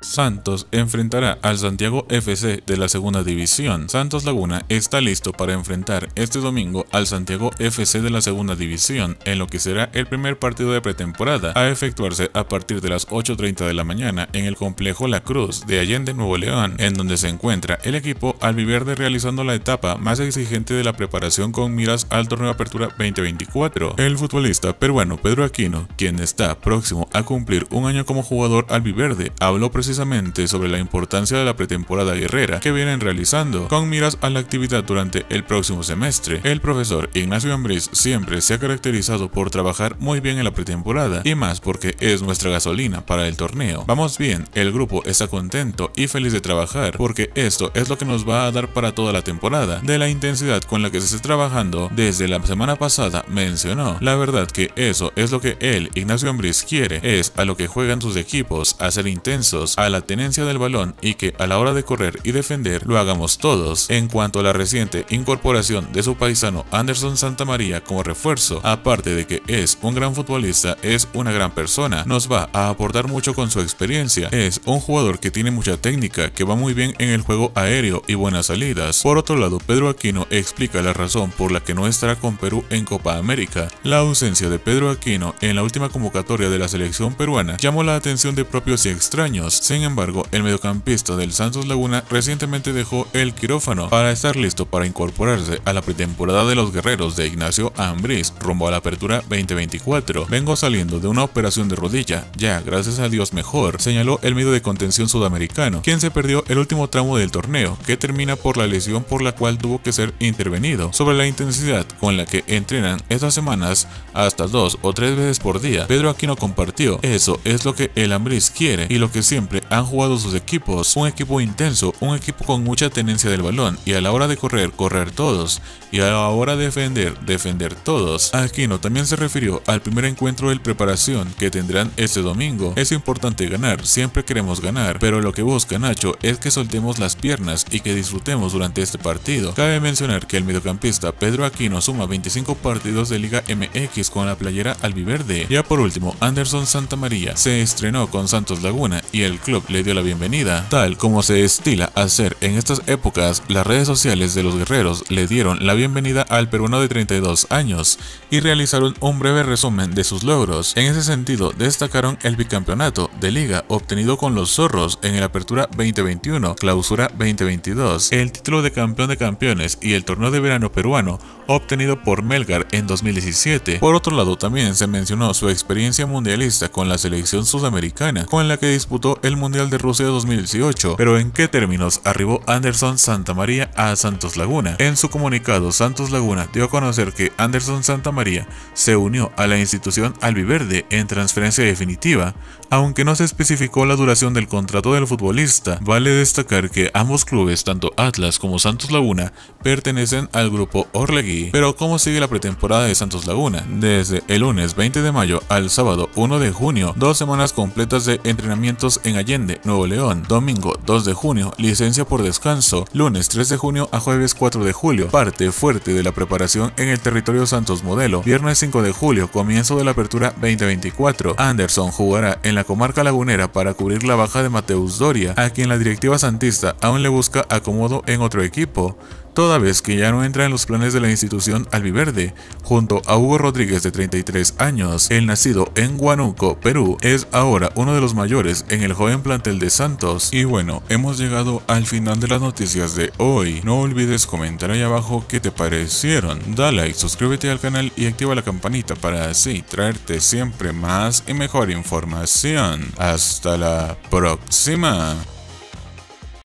Santos enfrentará al Santiago FC de la segunda división. Santos Laguna está listo para enfrentar este domingo al Santiago FC de la segunda división en lo que será el primer partido de pretemporada a efectuarse a partir de las 8.30 de la mañana en el complejo La Cruz de Allende Nuevo León, en donde se encuentra el equipo albiverde realizando la etapa más exigente de la preparación con miras al torneo apertura 2024. El futbolista peruano Pedro Aquino, quien está próximo a cumplir un año como jugador albiverde, habló precisamente sobre la importancia de la pretemporada guerrera que vienen realizando con miras a la actividad durante el próximo semestre. El profesor Ignacio Ambriz siempre se ha caracterizado por trabajar muy bien en la pretemporada y más porque es nuestra gasolina para el torneo. Vamos bien, el grupo está contento y feliz de trabajar porque esto es lo que nos va a dar para toda la temporada de la intensidad con la que se está trabajando desde la semana pasada mencionó. La verdad que eso es lo que él, Ignacio Ambriz, quiere, es a lo que juegan sus equipos, a ser intensos, a la tenencia del balón y que a la hora de correr y defender lo hagamos todos. En cuanto a la reciente incorporación de su paisano Anderson Santamaría como refuerzo, aparte de que es un gran futbolista, es una gran persona, nos va a aportar mucho con su experiencia. Es un jugador que tiene mucha técnica, que va muy bien en el juego aéreo y buenas salidas. Por otro lado, Pedro Aquino explica la razón por la que no estará con Perú en Copa América. La ausencia de Pedro Aquino en la última convocatoria de la selección peruana llamó la atención de propios y extraños. Sin embargo, el mediocampista del Santos Laguna recientemente dejó el quirófano para estar listo para incorporarse a la pretemporada de los guerreros de Ignacio Ambriz rumbo a la apertura 2024. Vengo saliendo de una operación de rodilla, ya gracias a Dios mejor, señaló el medio de contención sudamericano, quien se perdió el último tramo del torneo, que termina por la lesión por la cual tuvo que ser intervenido. Sobre la intensidad con la que entrenan estas semanas, hasta dos o tres veces por día, Pedro Aquino compartió, eso es lo que el Ambriz quiere y lo que siempre han jugado sus equipos, un equipo intenso, un equipo con mucha tenencia del balón y a la hora de correr, correr todos y a la hora de defender, defender todos. Aquino también se refirió al primer encuentro de preparación que tendrán este domingo. Es importante ganar, siempre queremos ganar, pero lo que busca Nacho es que soltemos las piernas y que disfrutemos durante este partido. Cabe mencionar que el mediocampista Pedro Aquino suma 25 partidos de Liga MX con la playera albiverde. Ya por último, Anderson Santa María se estrenó con Santos Laguna y el Club le dio la bienvenida. Tal como se estila hacer en estas épocas, las redes sociales de los guerreros le dieron la bienvenida al peruano de 32 años y realizaron un breve resumen de sus logros. En ese sentido, destacaron el bicampeonato de liga obtenido con los zorros en el Apertura 2021, Clausura 2022, el título de campeón de campeones y el torneo de verano peruano obtenido por Melgar en 2017. Por otro lado, también se mencionó su experiencia mundialista con la selección sudamericana, con la que disputó el Mundial de Rusia 2018, pero en qué términos arribó Anderson Santa María a Santos Laguna. En su comunicado, Santos Laguna dio a conocer que Anderson Santa María se unió a la institución albiverde en transferencia definitiva aunque no se especificó la duración del contrato del futbolista, vale destacar que ambos clubes, tanto Atlas como Santos Laguna, pertenecen al grupo Orlegui. Pero ¿cómo sigue la pretemporada de Santos Laguna? Desde el lunes 20 de mayo al sábado 1 de junio, dos semanas completas de entrenamientos en Allende, Nuevo León. Domingo 2 de junio, licencia por descanso. Lunes 3 de junio a jueves 4 de julio, parte fuerte de la preparación en el territorio Santos Modelo. Viernes 5 de julio, comienzo de la apertura 2024. Anderson jugará en la comarca lagunera para cubrir la baja de Mateus Doria, a quien la directiva santista aún le busca acomodo en otro equipo toda vez que ya no entra en los planes de la institución albiverde. Junto a Hugo Rodríguez de 33 años, el nacido en Guanuco, Perú, es ahora uno de los mayores en el joven plantel de Santos. Y bueno, hemos llegado al final de las noticias de hoy. No olvides comentar ahí abajo qué te parecieron. Da like, suscríbete al canal y activa la campanita para así traerte siempre más y mejor información. Hasta la próxima.